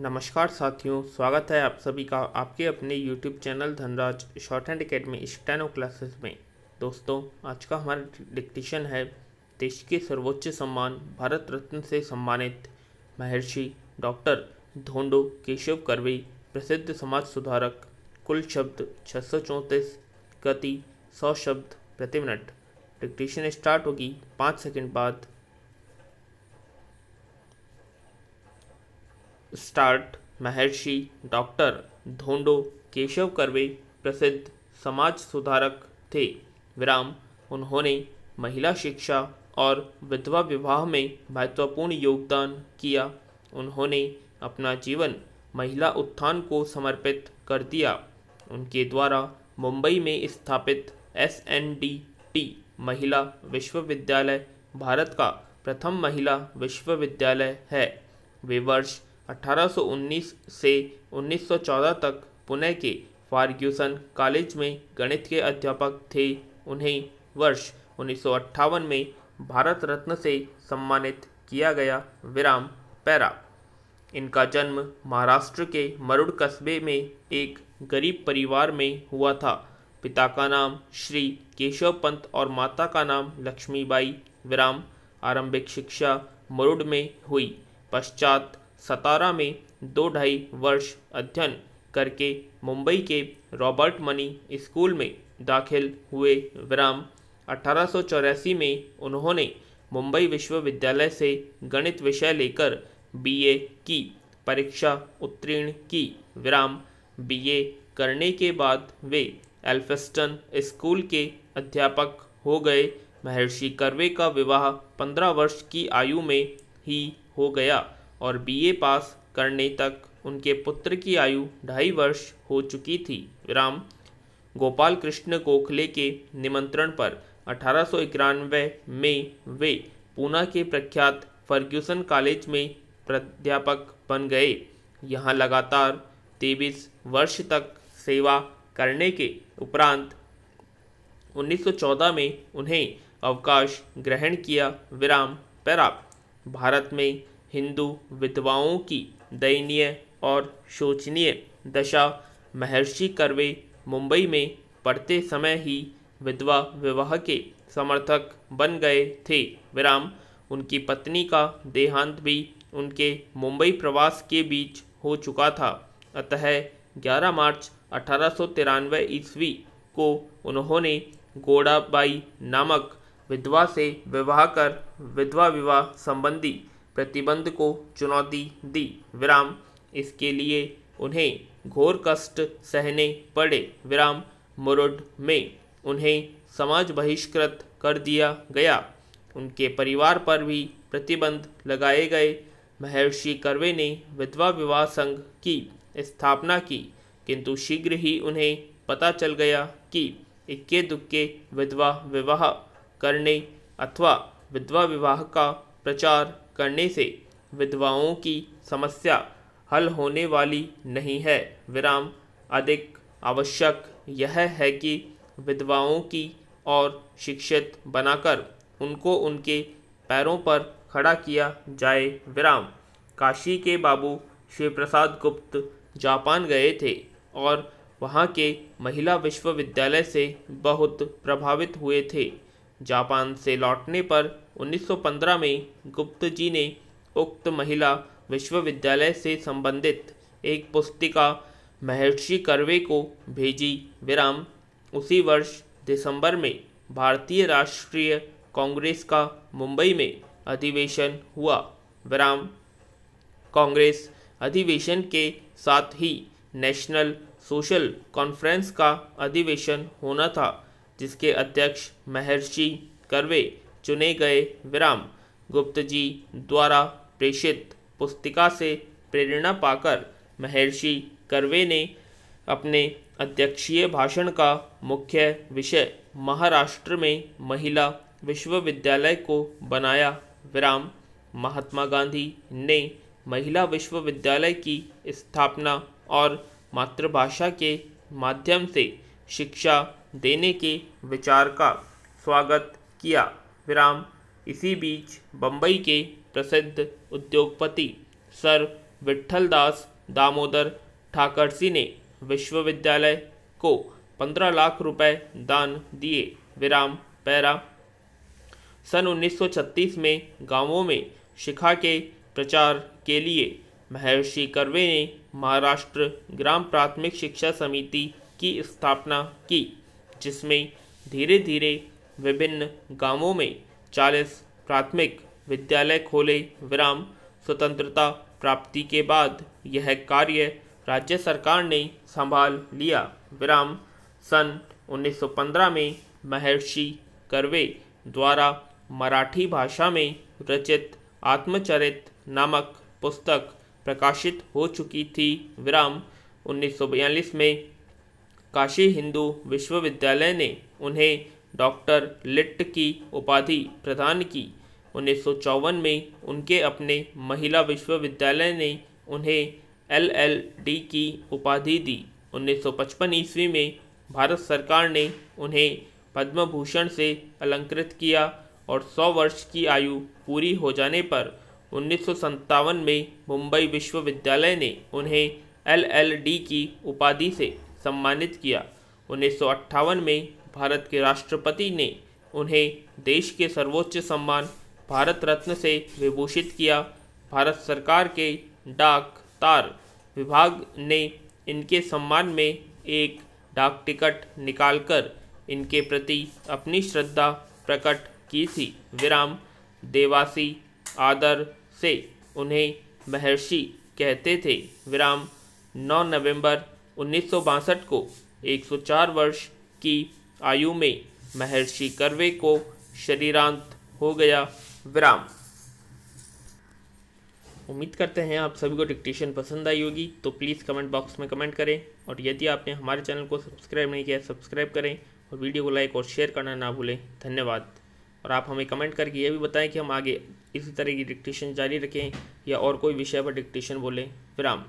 नमस्कार साथियों स्वागत है आप सभी का आपके अपने YouTube channel Dhanraj shorthand academy steno classes में दोस्तों आज का हमारा डिक्टेशन है देश के सर्वोच्च सम्मान भारत रत्न से सम्मानित महर्षि डॉक्टर धोंडो केशव करवे प्रसिद्ध समाज सुधारक कुल शब्द छः गति सौ शब्द प्रति मिनट डिक्टेशन स्टार्ट होगी पाँच सेकेंड बाद स्टार्ट महर्षि डॉक्टर धोंडो केशव कर्वे प्रसिद्ध समाज सुधारक थे विराम उन्होंने महिला शिक्षा और विधवा विवाह में महत्वपूर्ण योगदान किया उन्होंने अपना जीवन महिला उत्थान को समर्पित कर दिया उनके द्वारा मुंबई में स्थापित एस एन डी टी महिला विश्वविद्यालय भारत का प्रथम महिला विश्वविद्यालय है वे वर्ष 1819 से 1914 तक पुणे के फार्ग्यूसन कॉलेज में गणित के अध्यापक थे उन्हें वर्ष उन्नीस में भारत रत्न से सम्मानित किया गया विराम पैरा इनका जन्म महाराष्ट्र के मरुड़ कस्बे में एक गरीब परिवार में हुआ था पिता का नाम श्री केशव पंत और माता का नाम लक्ष्मीबाई विराम आरंभिक शिक्षा मरुड़ में हुई पश्चात सतारा में दो ढाई वर्ष अध्ययन करके मुंबई के रॉबर्ट मनी स्कूल में दाखिल हुए विराम अठारह में उन्होंने मुंबई विश्वविद्यालय से गणित विषय लेकर बीए की परीक्षा उत्तीर्ण की विराम बीए करने के बाद वे एल्फेस्टन स्कूल के अध्यापक हो गए महर्षि कर्वे का विवाह 15 वर्ष की आयु में ही हो गया और बीए पास करने तक उनके पुत्र की आयु ढाई वर्ष हो चुकी थी विराम गोपाल कृष्ण गोखले के निमंत्रण पर अठारह में वे पूना के प्रख्यात फर्ग्यूसन कॉलेज में प्राध्यापक बन गए यहाँ लगातार तेईस वर्ष तक सेवा करने के उपरांत 1914 में उन्हें अवकाश ग्रहण किया विराम पैराप भारत में हिंदू विधवाओं की दयनीय और शोचनीय दशा महर्षि कर्वे मुंबई में पढ़ते समय ही विधवा विवाह के समर्थक बन गए थे विराम उनकी पत्नी का देहांत भी उनके मुंबई प्रवास के बीच हो चुका था अतः 11 मार्च अठारह ईस्वी को उन्होंने गोड़ाबाई नामक विधवा से विवाह कर विधवा विवाह संबंधी प्रतिबंध को चुनौती दी विराम इसके लिए उन्हें घोर कष्ट सहने पड़े विराम मुरुड में उन्हें समाज बहिष्कृत कर दिया गया उनके परिवार पर भी प्रतिबंध लगाए गए महर्षि कर्वे ने विधवा विवाह संघ की स्थापना की किंतु शीघ्र ही उन्हें पता चल गया कि इक्के दुक्के विधवा विवाह करने अथवा विधवा विवाह का प्रचार करने से विधवाओं की समस्या हल होने वाली नहीं है विराम अधिक आवश्यक यह है कि विधवाओं की और शिक्षित बनाकर उनको उनके पैरों पर खड़ा किया जाए विराम काशी के बाबू श्री प्रसाद गुप्त जापान गए थे और वहाँ के महिला विश्वविद्यालय से बहुत प्रभावित हुए थे जापान से लौटने पर 1915 में गुप्त जी ने उक्त महिला विश्वविद्यालय से संबंधित एक पुस्तिका महर्षि कर्वे को भेजी विराम उसी वर्ष दिसंबर में भारतीय राष्ट्रीय कांग्रेस का मुंबई में अधिवेशन हुआ विराम कांग्रेस अधिवेशन के साथ ही नेशनल सोशल कॉन्फ्रेंस का अधिवेशन होना था जिसके अध्यक्ष महर्षि कर्वे चुने गए विराम गुप्त जी द्वारा प्रेषित पुस्तिका से प्रेरणा पाकर महर्षि कर्वे ने अपने अध्यक्षीय भाषण का मुख्य विषय महाराष्ट्र में महिला विश्वविद्यालय को बनाया विराम महात्मा गांधी ने महिला विश्वविद्यालय की स्थापना और मातृभाषा के माध्यम से शिक्षा देने के विचार का स्वागत किया विराम इसी बीच बम्बई के प्रसिद्ध उद्योगपति सर विट्ठल दास दामोदर ठाकरसी ने विश्वविद्यालय को पंद्रह लाख रुपए दान दिए विराम पैरा सन 1936 में गांवों में शिखा के प्रचार के लिए महर्षि कर्वे ने महाराष्ट्र ग्राम प्राथमिक शिक्षा समिति की स्थापना की जिसमें धीरे धीरे विभिन्न गांवों में 40 प्राथमिक विद्यालय खोले विराम स्वतंत्रता प्राप्ति के बाद यह कार्य राज्य सरकार ने संभाल लिया विराम सन 1915 में महर्षि कर्वे द्वारा मराठी भाषा में रचित आत्मचरित नामक पुस्तक प्रकाशित हो चुकी थी विराम 1942 में काशी हिंदू विश्वविद्यालय ने उन्हें डॉक्टर लिट्ट की उपाधि प्रदान की उन्नीस में उनके अपने महिला विश्वविद्यालय ने उन्हें एलएलडी की उपाधि दी 1955 ईस्वी में भारत सरकार ने उन्हें पद्म भूषण से अलंकृत किया और 100 वर्ष की आयु पूरी हो जाने पर उन्नीस में मुंबई विश्वविद्यालय ने उन्हें एलएलडी की उपाधि से सम्मानित किया उन्नीस में भारत के राष्ट्रपति ने उन्हें देश के सर्वोच्च सम्मान भारत रत्न से विभूषित किया भारत सरकार के डाक तार विभाग ने इनके सम्मान में एक डाक टिकट निकालकर इनके प्रति अपनी श्रद्धा प्रकट की थी विराम देवासी आदर से उन्हें महर्षि कहते थे विराम 9 नवंबर उन्नीस को 104 वर्ष की आयु में महर्षि करवे को शरीरांत हो गया विराम उम्मीद करते हैं आप सभी को डिक्टेशन पसंद आई होगी तो प्लीज़ कमेंट बॉक्स में कमेंट करें और यदि आपने हमारे चैनल को सब्सक्राइब नहीं किया सब्सक्राइब करें और वीडियो को लाइक और शेयर करना ना भूलें धन्यवाद और आप हमें कमेंट करके ये भी बताएं कि हम आगे इसी तरह की डिक्टेशन जारी रखें या और कोई विषय पर डिक्टेशन बोलें विराम